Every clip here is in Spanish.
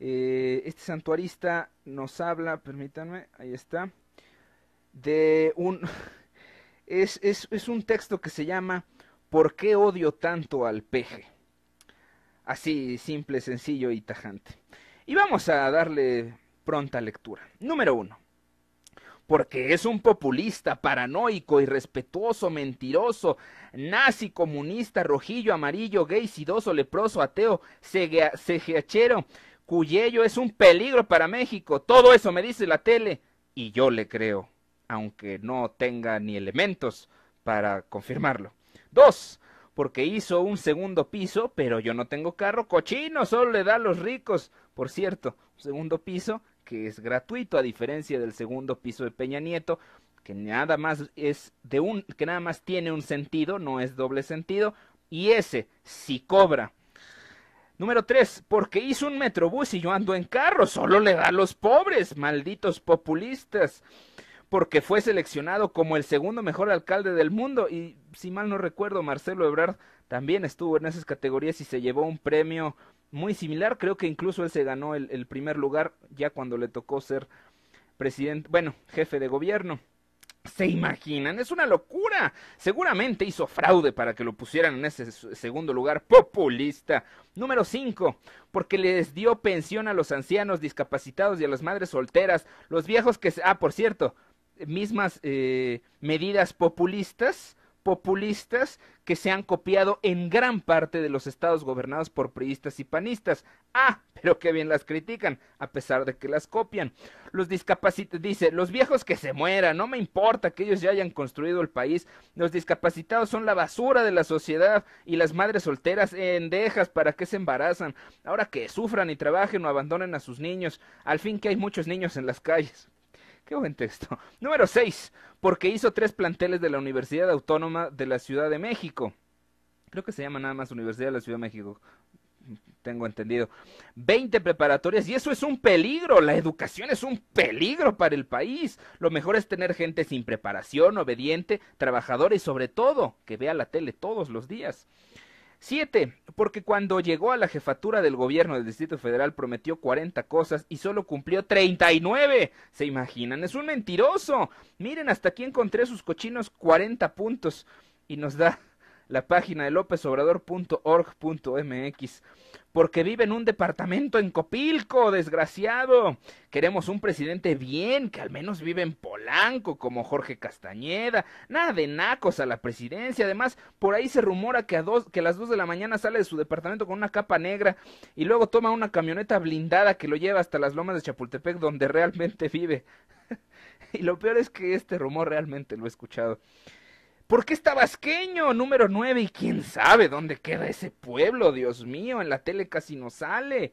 Eh, este santuarista nos habla, permítanme, ahí está, de un... Es, es un texto que se llama ¿Por qué odio tanto al peje? Así, simple, sencillo y tajante. Y vamos a darle pronta lectura. Número uno porque es un populista, paranoico, irrespetuoso, mentiroso, nazi, comunista, rojillo, amarillo, gay, sidoso, leproso, ateo, cejachero, cuyello, es un peligro para México. Todo eso me dice la tele y yo le creo, aunque no tenga ni elementos para confirmarlo. Dos, porque hizo un segundo piso, pero yo no tengo carro cochino, solo le da a los ricos. Por cierto, segundo piso que es gratuito, a diferencia del segundo piso de Peña Nieto, que nada más es de un, que nada más tiene un sentido, no es doble sentido, y ese sí cobra. Número tres, porque hizo un metrobús y yo ando en carro, solo le da a los pobres, malditos populistas. Porque fue seleccionado como el segundo mejor alcalde del mundo y si mal no recuerdo, Marcelo Ebrard también estuvo en esas categorías y se llevó un premio muy similar. Creo que incluso él se ganó el, primer lugar ya cuando le tocó ser presidente, bueno, jefe de gobierno. ¿Se imaginan? Es una locura. Seguramente hizo fraude para que lo pusieran en ese segundo lugar populista. Número 5. Porque les dio pensión a los ancianos discapacitados y a las madres solteras. Los viejos que... Ah, por cierto. Mismas eh, medidas populistas populistas que se han copiado en gran parte de los estados gobernados por priistas y panistas. Ah, pero qué bien las critican, a pesar de que las copian. Los discapacitados, dice, los viejos que se mueran, no me importa que ellos ya hayan construido el país. Los discapacitados son la basura de la sociedad y las madres solteras endejas para que se embarazan. Ahora que sufran y trabajen o abandonen a sus niños, al fin que hay muchos niños en las calles. Qué buen texto. Número 6. Porque hizo tres planteles de la Universidad Autónoma de la Ciudad de México. Creo que se llama nada más Universidad de la Ciudad de México. Tengo entendido. 20 preparatorias y eso es un peligro. La educación es un peligro para el país. Lo mejor es tener gente sin preparación, obediente, trabajadora y sobre todo que vea la tele todos los días. Siete, Porque cuando llegó a la jefatura del gobierno del Distrito Federal prometió 40 cosas y solo cumplió 39. ¿Se imaginan? Es un mentiroso. Miren, hasta aquí encontré sus cochinos 40 puntos y nos da la página de lópezobrador.org.mx. Porque vive en un departamento en Copilco, desgraciado. Queremos un presidente bien, que al menos vive en Polanco, como Jorge Castañeda. Nada de nacos a la presidencia. Además, por ahí se rumora que a, dos, que a las 2 de la mañana sale de su departamento con una capa negra y luego toma una camioneta blindada que lo lleva hasta las lomas de Chapultepec, donde realmente vive. y lo peor es que este rumor realmente lo he escuchado. ¿Por qué está Vasqueño, número nueve, Y quién sabe dónde queda ese pueblo, Dios mío, en la tele casi no sale.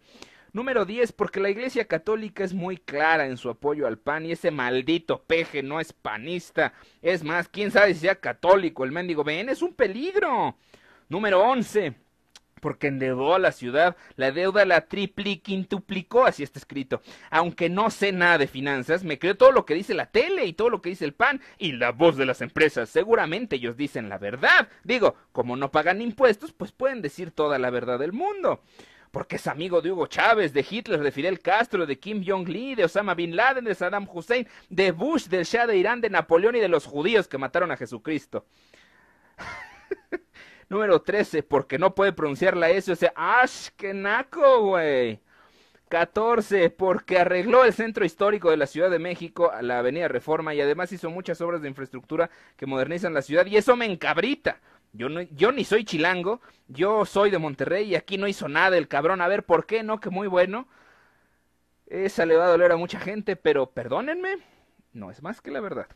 Número diez, porque la Iglesia Católica es muy clara en su apoyo al PAN y ese maldito peje no es panista. Es más, quién sabe si sea católico el mendigo ven, es un peligro. Número 11, porque endeudó a la ciudad, la deuda la y quintuplicó, así está escrito. Aunque no sé nada de finanzas, me creo todo lo que dice la tele y todo lo que dice el PAN y la voz de las empresas. Seguramente ellos dicen la verdad. Digo, como no pagan impuestos, pues pueden decir toda la verdad del mundo porque es amigo de Hugo Chávez, de Hitler, de Fidel Castro, de Kim jong Il, de Osama Bin Laden, de Saddam Hussein, de Bush, del Shah de Irán, de Napoleón y de los judíos que mataron a Jesucristo. Número 13, porque no puede pronunciar la S, o sea, ¡ash, qué naco, güey! 14, porque arregló el centro histórico de la Ciudad de México, la Avenida Reforma, y además hizo muchas obras de infraestructura que modernizan la ciudad, y eso me encabrita. Yo, no, yo ni soy chilango, yo soy de Monterrey y aquí no hizo nada el cabrón. A ver, ¿por qué no? Que muy bueno. Esa le va a doler a mucha gente, pero perdónenme, no es más que la verdad.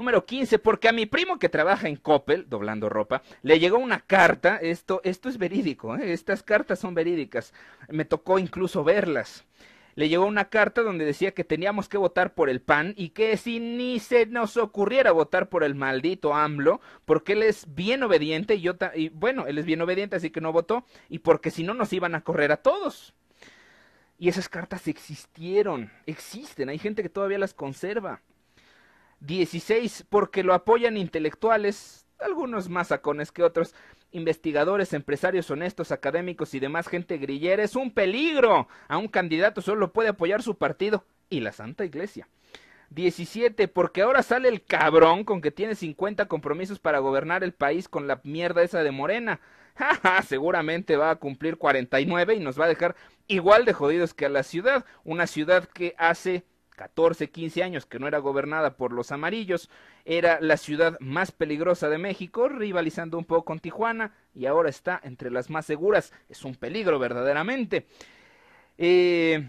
Número 15, porque a mi primo que trabaja en Coppel, doblando ropa, le llegó una carta, esto, esto es verídico, ¿eh? estas cartas son verídicas, me tocó incluso verlas. Le llegó una carta donde decía que teníamos que votar por el PAN y que si ni se nos ocurriera votar por el maldito AMLO, porque él es bien obediente y yo, y bueno, él es bien obediente así que no votó y porque si no nos iban a correr a todos. Y esas cartas existieron, existen, hay gente que todavía las conserva. 16 porque lo apoyan intelectuales, algunos más sacones que otros, investigadores, empresarios honestos, académicos y demás gente grillera. Es un peligro. A un candidato solo puede apoyar su partido y la Santa Iglesia. 17. Porque ahora sale el cabrón con que tiene 50 compromisos para gobernar el país con la mierda esa de Morena. Jaja, seguramente va a cumplir 49 y nos va a dejar igual de jodidos que a la ciudad. Una ciudad que hace 14, 15 años que no era gobernada por los amarillos, era la ciudad más peligrosa de México, rivalizando un poco con Tijuana y ahora está entre las más seguras. Es un peligro verdaderamente. Eh,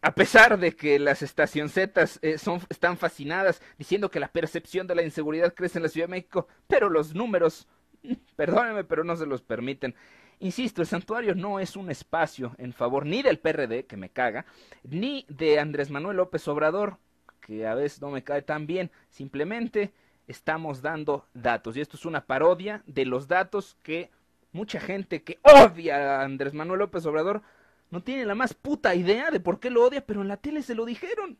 a pesar de que las estacioncetas eh, son, están fascinadas diciendo que la percepción de la inseguridad crece en la Ciudad de México, pero los números, perdónenme, pero no se los permiten. Insisto, el santuario no es un espacio en favor ni del PRD, que me caga, ni de Andrés Manuel López Obrador, que a veces no me cae tan bien. Simplemente estamos dando datos. Y esto es una parodia de los datos que mucha gente que odia a Andrés Manuel López Obrador no tiene la más puta idea de por qué lo odia, pero en la tele se lo dijeron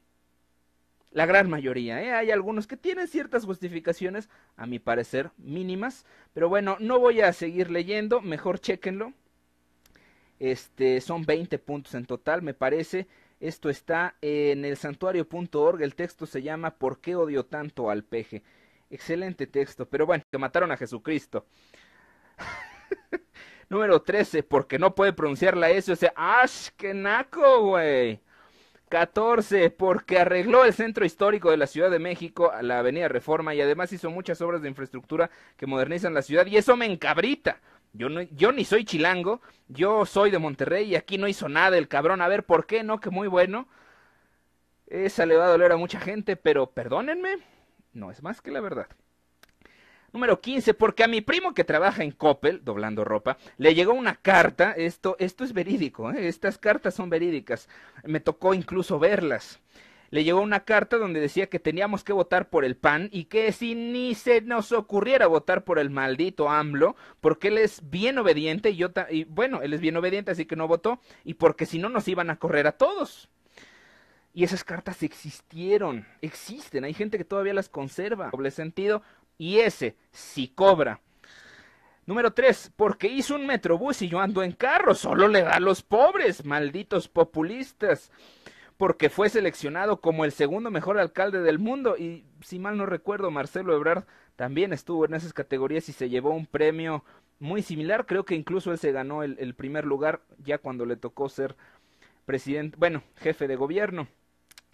la gran mayoría. ¿eh? Hay algunos que tienen ciertas justificaciones, a mi parecer, mínimas. Pero bueno, no voy a seguir leyendo, mejor chequenlo. Este, son 20 puntos en total, me parece. Esto está en el santuario.org. El texto se llama ¿Por qué odio tanto al peje? Excelente texto, pero bueno, que mataron a Jesucristo. Número 13, porque no puede pronunciar la S, o sea, ¡ash, qué naco, güey! 14, porque arregló el centro histórico de la Ciudad de México, la Avenida Reforma, y además hizo muchas obras de infraestructura que modernizan la ciudad, y eso me encabrita. Yo, no, yo ni soy chilango, yo soy de Monterrey y aquí no hizo nada el cabrón. A ver, ¿por qué no? Que muy bueno. Esa le va a doler a mucha gente, pero perdónenme, no es más que la verdad. Número 15, porque a mi primo que trabaja en Coppel, doblando ropa, le llegó una carta, esto, esto es verídico, ¿eh? estas cartas son verídicas, me tocó incluso verlas. Le llegó una carta donde decía que teníamos que votar por el PAN y que si ni se nos ocurriera votar por el maldito AMLO, porque él es bien obediente y yo, y bueno, él es bien obediente, así que no votó, y porque si no nos iban a correr a todos. Y esas cartas existieron, existen, hay gente que todavía las conserva. Doble sentido, y ese sí cobra. Número 3. Porque hizo un metrobús y yo ando en carro. Solo le da a los pobres, malditos populistas. Porque fue seleccionado como el segundo mejor alcalde del mundo. Y si mal no recuerdo, Marcelo Ebrard también estuvo en esas categorías y se llevó un premio muy similar. Creo que incluso él se ganó el, el primer lugar ya cuando le tocó ser presidente, bueno, jefe de gobierno.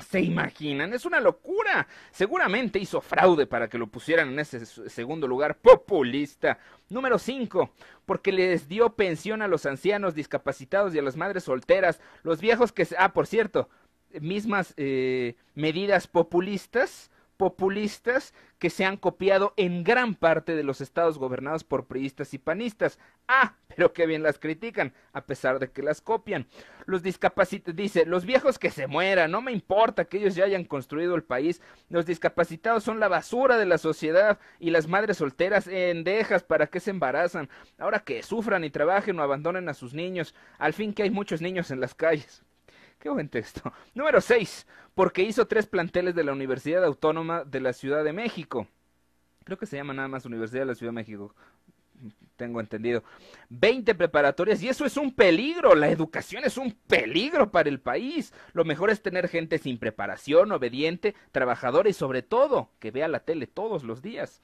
¿Se imaginan? Es una locura. Seguramente hizo fraude para que lo pusieran en ese segundo lugar populista. Número cinco, Porque les dio pensión a los ancianos discapacitados y a las madres solteras. Los viejos que... Ah, por cierto. Mismas eh, medidas populistas populistas que se han copiado en gran parte de los estados gobernados por priistas y panistas. Ah, pero qué bien las critican, a pesar de que las copian. Los discapacitados, dice, los viejos que se mueran, no me importa que ellos ya hayan construido el país. Los discapacitados son la basura de la sociedad y las madres solteras endejas para que se embarazan. Ahora que sufran y trabajen o abandonen a sus niños, al fin que hay muchos niños en las calles. Qué buen texto. Número 6. Porque hizo tres planteles de la Universidad Autónoma de la Ciudad de México. Creo que se llama nada más Universidad de la Ciudad de México. Tengo entendido. Veinte preparatorias y eso es un peligro. La educación es un peligro para el país. Lo mejor es tener gente sin preparación, obediente, trabajadora y sobre todo que vea la tele todos los días.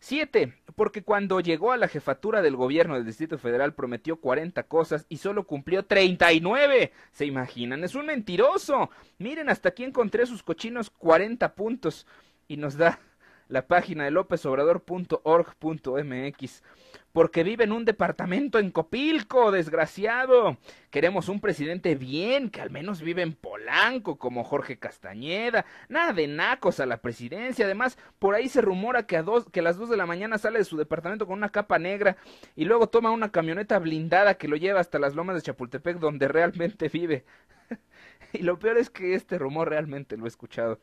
Siete, Porque cuando llegó a la jefatura del gobierno del Distrito Federal prometió cuarenta cosas y solo cumplió treinta y nueve. ¿Se imaginan? Es un mentiroso. Miren, hasta aquí encontré sus cochinos cuarenta puntos y nos da la página de lópezobrador.org.mx. Porque vive en un departamento en Copilco, desgraciado. Queremos un presidente bien, que al menos vive en Polanco, como Jorge Castañeda. Nada de nacos a la presidencia. Además, por ahí se rumora que a, dos, que a las 2 de la mañana sale de su departamento con una capa negra y luego toma una camioneta blindada que lo lleva hasta las lomas de Chapultepec, donde realmente vive. y lo peor es que este rumor realmente lo he escuchado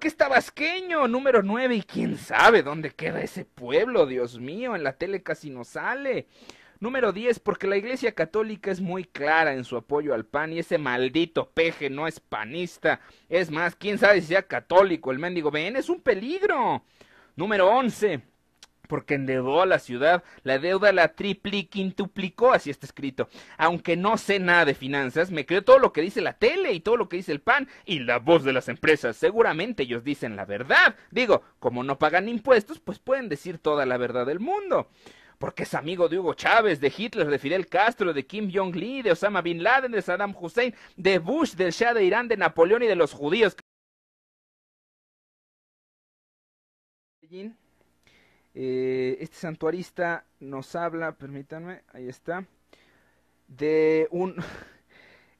qué está vasqueño? número nueve, y quién sabe dónde queda ese pueblo, Dios mío, en la tele casi no sale. Número diez, porque la Iglesia Católica es muy clara en su apoyo al PAN y ese maldito peje no es panista. Es más, quién sabe si sea católico el mendigo ven, es un peligro. Número once porque endeudó a la ciudad, la deuda la quintuplicó, así está escrito. Aunque no sé nada de finanzas, me creo todo lo que dice la tele y todo lo que dice el PAN y la voz de las empresas. Seguramente ellos dicen la verdad. Digo, como no pagan impuestos, pues pueden decir toda la verdad del mundo porque es amigo de Hugo Chávez, de Hitler, de Fidel Castro, de Kim jong Il, de Osama Bin Laden, de Saddam Hussein, de Bush, del Shah de Irán, de Napoleón y de los judíos. Eh, este santuarista nos habla, permítanme, ahí está, de un...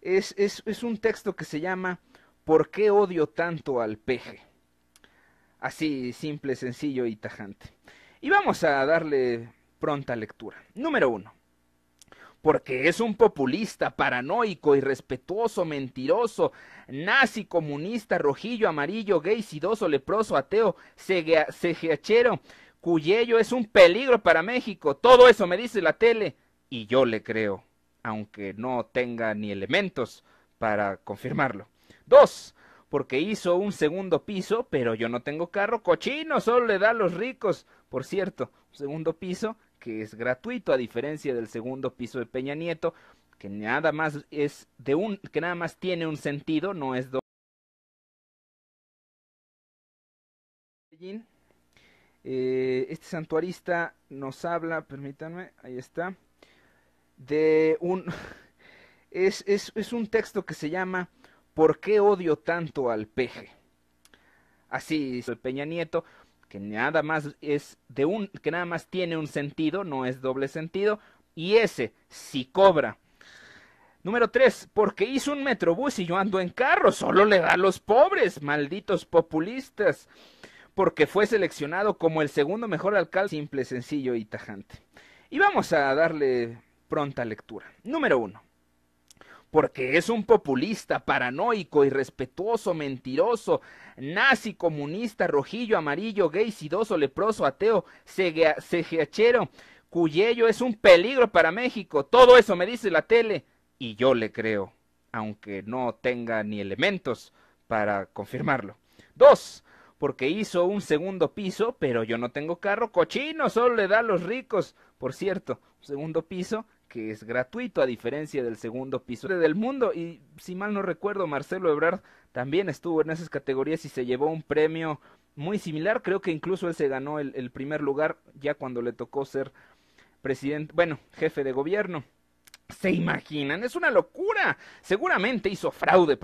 Es, un texto que se llama ¿Por qué odio tanto al peje? Así, simple, sencillo y tajante. Y vamos a darle pronta lectura. Número uno. Porque es un populista, paranoico, irrespetuoso, mentiroso, nazi, comunista, rojillo, amarillo, gay, sidoso, leproso, ateo, cegeachero. Cuyello es un peligro para México. Todo eso me dice la tele y yo le creo, aunque no tenga ni elementos para confirmarlo. Dos, porque hizo un segundo piso, pero yo no tengo carro cochino, solo le da a los ricos. Por cierto, segundo piso que es gratuito a diferencia del segundo piso de Peña Nieto, que nada más es de un que nada más tiene un sentido, no es doble. Eh, este santuarista nos habla, permítanme, ahí está, de un... Es, un texto que se llama ¿Por qué odio tanto al peje? Así dice Peña Nieto, que nada más es de un, que nada más tiene un sentido, no es doble sentido, y ese si cobra. Número 3. Porque hizo un metrobús y yo ando en carro. Solo le da a los pobres, malditos populistas porque fue seleccionado como el segundo mejor alcalde, simple, sencillo y tajante. Y vamos a darle pronta lectura. Número uno. Porque es un populista, paranoico, irrespetuoso, mentiroso, nazi, comunista, rojillo, amarillo, gay, sidoso, leproso, ateo, cejachero, cuyello, es un peligro para México. Todo eso me dice la tele y yo le creo, aunque no tenga ni elementos para confirmarlo. Dos, porque hizo un segundo piso, pero yo no tengo carro cochino, solo le da a los ricos. Por cierto, segundo piso que es gratuito a diferencia del segundo piso del mundo y si mal no recuerdo Marcelo Ebrard también estuvo en esas categorías y se llevó un premio muy similar, creo que incluso él se ganó el, el primer lugar ya cuando le tocó ser presidente, bueno, jefe de gobierno. ¿Se imaginan? Es una locura. Seguramente hizo fraude.